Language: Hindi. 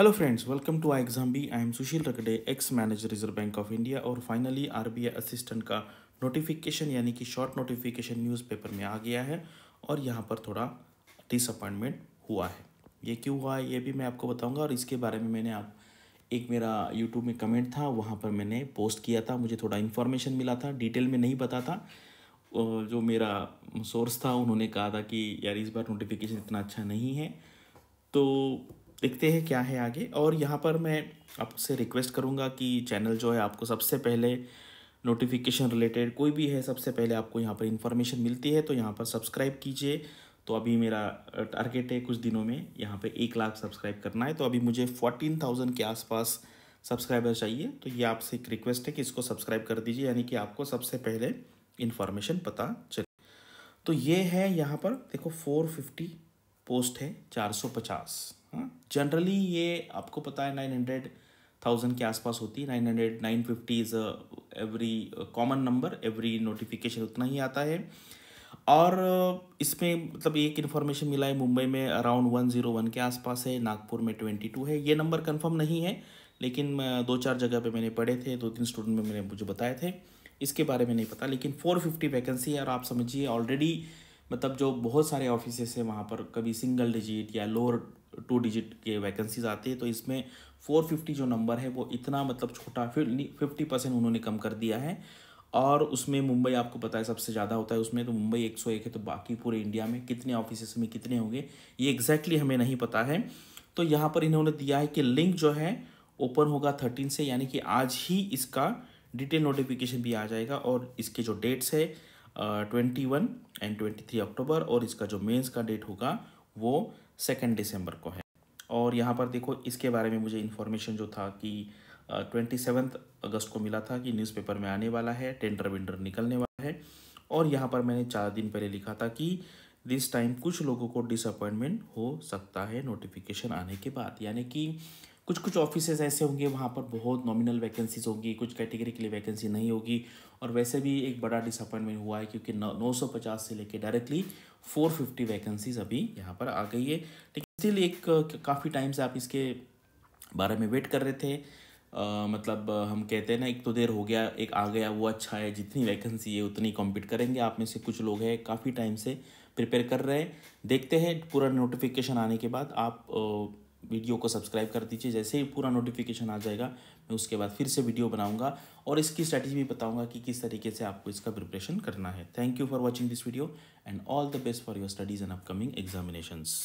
Hello friends welcome to I exam B I am Sushil Rakde ex manager Reserve Bank of India और फाइनली आरबीआई असिस्टेंट का नोटिफिकेशन यानी कि शॉर्ट नोटिफिकेशन न्यूज़पेपर में आ गया है और यहाँ पर थोड़ा डिसअपॉइंटमेंट हुआ है ये क्यों हुआ है ये भी मैं आपको बताऊँगा और इसके बारे में मैंने आप एक मेरा यूट्यूब में कमेंट था वहाँ पर मैंने पोस्ट किया था मुझे थोड़ा इन्फॉर्मेशन मिला था डिटेल में नहीं पता था जो मेरा सोर्स था उन्होंने कहा था कि यार इस बार नोटिफिकेशन इतना अच्छा नहीं है तो देखते हैं क्या है आगे और यहाँ पर मैं आपसे रिक्वेस्ट करूँगा कि चैनल जो है आपको सबसे पहले नोटिफिकेशन रिलेटेड कोई भी है सबसे पहले आपको यहाँ पर इंफॉर्मेशन मिलती है तो यहाँ पर सब्सक्राइब कीजिए तो अभी मेरा टारगेट है कुछ दिनों में यहाँ पर एक लाख सब्सक्राइब करना है तो अभी मुझे फोर्टीन थाउजेंड के आसपास सब्सक्राइबर चाहिए तो ये आपसे एक रिक्वेस्ट है कि इसको सब्सक्राइब कर दीजिए यानी कि आपको सबसे पहले इन्फॉर्मेशन पता चले तो ये है यहाँ पर देखो 450 पोस्ट है 450 जनरली हाँ? ये आपको पता है नाइन हंड्रेड थाउजेंड के आसपास होती है nine hundred nine fifty is every common number every notification उतना ही आता है और uh, इसमें मतलब एक इन्फॉर्मेशन मिला है मुंबई में अराउंड वन जीरो वन के आसपास है नागपुर में ट्वेंटी टू है ये नंबर कंफर्म नहीं है लेकिन uh, दो चार जगह पे मैंने पढ़े थे दो तीन स्टूडेंट में मैंने मुझे बताए थे इसके बारे में नहीं पता लेकिन फोर फिफ्टी वैकेंसी है और आप समझिए ऑलरेडी मतलब जो बहुत सारे ऑफिसेस हैं वहाँ पर कभी सिंगल डिजिट या लोअर टू डिजिट के वैकेंसीज आते हैं तो इसमें 450 जो नंबर है वो इतना मतलब छोटा फिफ्टी परसेंट उन्होंने कम कर दिया है और उसमें मुंबई आपको पता है सबसे ज़्यादा होता है उसमें तो मुंबई एक सौ एक है तो बाकी पूरे इंडिया में कितने ऑफिस में कितने होंगे ये एग्जैक्टली हमें नहीं पता है तो यहाँ पर इन्होंने दिया है कि लिंक जो है ओपन होगा थर्टीन से यानी कि आज ही इसका डिटेल नोटिफिकेशन भी आ जाएगा और इसके जो डेट्स है twenty one and twenty three October और इसका जो मेंस का डेट होगा वो सेकेंड दिसंबर को है और यहाँ पर देखो इसके बारे में मुझे इन्फॉर्मेशन जो था कि ट्वेंटी सेवन्थ अगस्त को मिला था कि न्यूज़पेपर में आने वाला है टेंडर वेंडर निकलने वाला है और यहाँ पर मैंने चार दिन पहले लिखा था कि दिस टाइम कुछ लोगों को डिसअपॉइंटमेंट हो सकता है नोटिफिकेशन आने के बाद यानी कि कुछ कुछ ऑफिसेज ऐसे होंगे वहाँ पर बहुत नॉमिनल वैकेंसीज होगी कुछ कैटेगरी के लिए वैकेंसी नहीं होगी और वैसे भी एक बड़ा डिसअपॉइंटमेंट हुआ है क्योंकि नौ सौ पचास से लेकर डायरेक्टली फोर फिफ्टी वैकेंसीज अभी यहाँ पर आ गई है लेकिन स्टिल एक काफ़ी टाइम से आप इसके बारे में वेट कर रहे थे आ, मतलब हम कहते हैं ना एक तो देर हो गया एक आ गया वो अच्छा है जितनी वैकेंसी है उतनी कॉम्पीट करेंगे आप में से कुछ लोग हैं काफ़ी टाइम से प्रिपेयर कर रहे हैं देखते हैं पूरा नोटिफिकेशन आने के बाद आप वीडियो को सब्सक्राइब कर दीजिए जैसे ही पूरा नोटिफिकेशन आ जाएगा मैं उसके बाद फिर से वीडियो बनाऊंगा और इसकी स्ट्रैटेजी भी बताऊंगा कि किस तरीके से आपको इसका प्रिपरेशन करना है thank you for watching this video and all the best for your studies and upcoming examinations